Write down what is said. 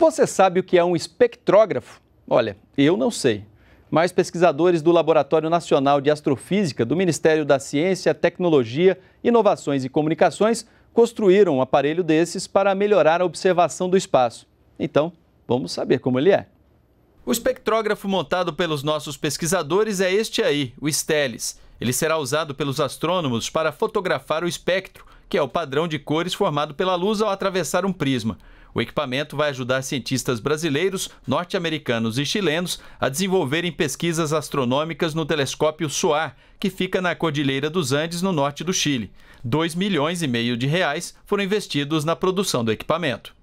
Você sabe o que é um espectrógrafo? Olha, eu não sei. Mas pesquisadores do Laboratório Nacional de Astrofísica do Ministério da Ciência, Tecnologia, Inovações e Comunicações construíram um aparelho desses para melhorar a observação do espaço. Então, vamos saber como ele é. O espectrógrafo montado pelos nossos pesquisadores é este aí, o Stelis. Ele será usado pelos astrônomos para fotografar o espectro, que é o padrão de cores formado pela luz ao atravessar um prisma. O equipamento vai ajudar cientistas brasileiros, norte-americanos e chilenos a desenvolverem pesquisas astronômicas no telescópio SOAR, que fica na Cordilheira dos Andes, no norte do Chile. Dois milhões e meio de reais foram investidos na produção do equipamento.